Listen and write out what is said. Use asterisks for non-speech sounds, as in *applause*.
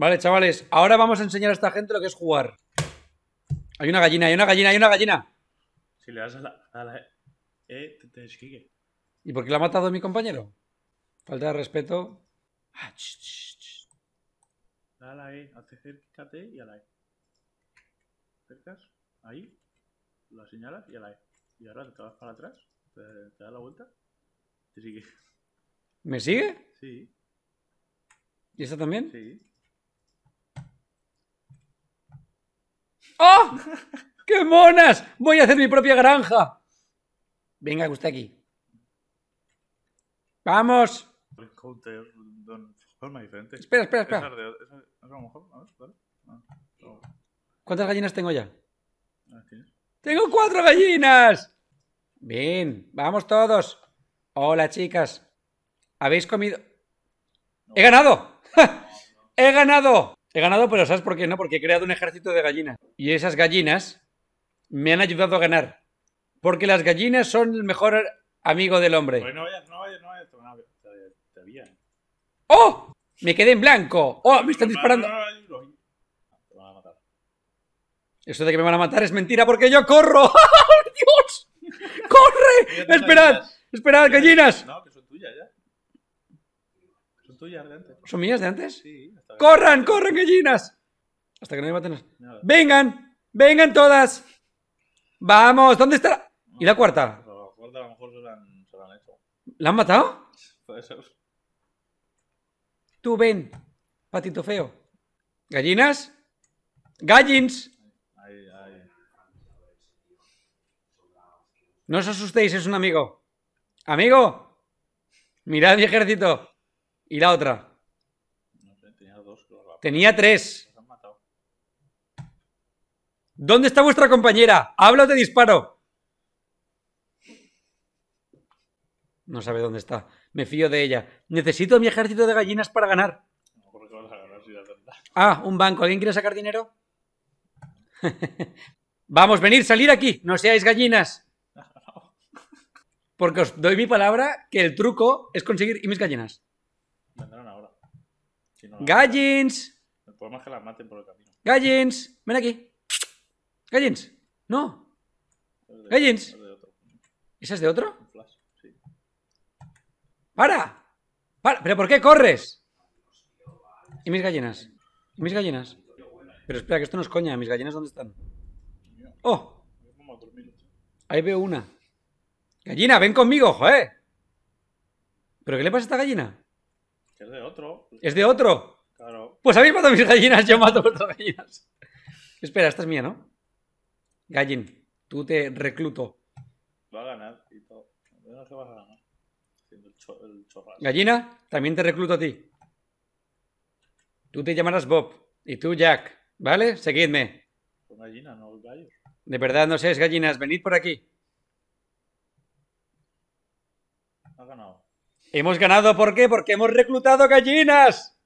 Vale, chavales, ahora vamos a enseñar a esta gente lo que es jugar. Hay una gallina, hay una gallina, hay una gallina. Si le das a la, E, te, desquique. ¿Y por qué la ha matado mi compañero? Falta de respeto. Ah, ch, ch, ch. a la E, acércate y a la E. Acercas, ahí, la señalas y a la E. Y ahora te vas para atrás, te, das la vuelta, te sigue. ¿Me sigue? Sí. ¿Y esta también? Sí. ¡Oh! ¡Qué monas! Voy a hacer mi propia granja. Venga, usted aquí. Vamos. Eh. Espera, espera, espera. Ah, ¿Cuántas gallinas tengo ya? Ah, tengo cuatro gallinas. Bien, vamos todos. Hola, chicas. ¿Habéis comido? ¡He ganado! *laughs* ¡He ganado! He ganado, pero ¿sabes por qué? No, porque he creado un ejército de gallinas. Y esas gallinas me han ayudado a ganar. Porque las gallinas son el mejor amigo del hombre. te, ¡Oh! Me quedé en blanco. ¡Oh! Me están disparando. Eso de que me van a matar es mentira porque yo corro. ¡Dios! ¡Corre! ¡Esperad! ¡Esperad, gallinas! de ¿Son mías de antes? Sí. ¡Corran, corran, gallinas! Hasta que no me maten. ¡Vengan! ¡Vengan todas! ¡Vamos! ¿Dónde está ¿Y la cuarta? La cuarta a lo mejor se han, se han hecho. ¿La han matado? *laughs* Tú ven, patito feo. ¿Gallinas? ¡Gallins! No os asustéis, es un amigo. ¡Amigo! Mirad mi ejército. ¿Y la otra? tenía dos. Tenía tres. ¿Dónde está vuestra compañera? ¡Habla de disparo! No sabe dónde está. Me fío de ella. Necesito mi ejército de gallinas para ganar. vas a ganar si ah, un banco. ¿Alguien quiere sacar dinero? *laughs* Vamos, venid, salir aquí. No seáis gallinas. *laughs* Porque os doy mi palabra que el truco es conseguir y mis gallinas. ¡Gallins! ¡Gallins! ¡Ven aquí! ¡Gallins! ¡No! ¡Gallins! otro. ¿Esa es de otro? ¡Para! ¡Para! ¿Pero por qué corres? ¿Y mis gallinas? ¿Y mis gallinas? Pero espera, que esto no es coña. ¿Mis gallinas dónde están? ¡Oh! Ahí veo una. ¡Gallina, ven conmigo, joder! ¿Pero qué le pasa a esta gallina? Es de otro. Pues ¿Es de otro? Claro. Pues habéis matado mis gallinas, yo mato vuestras gallinas. Espera, esta es mía, ¿no? Gallin, tú te recluto. Va a ganar, Tito. No sé vas a ganar. El Gallina, también te recluto a ti. Tú te llamarás Bob. Y tú, Jack. ¿Vale? Seguidme. Son gallinas, no gallos. De verdad, no seas gallinas. Venid por aquí. Ha ganado. Hemos ganado, ¿por qué? Porque hemos reclutado gallinas.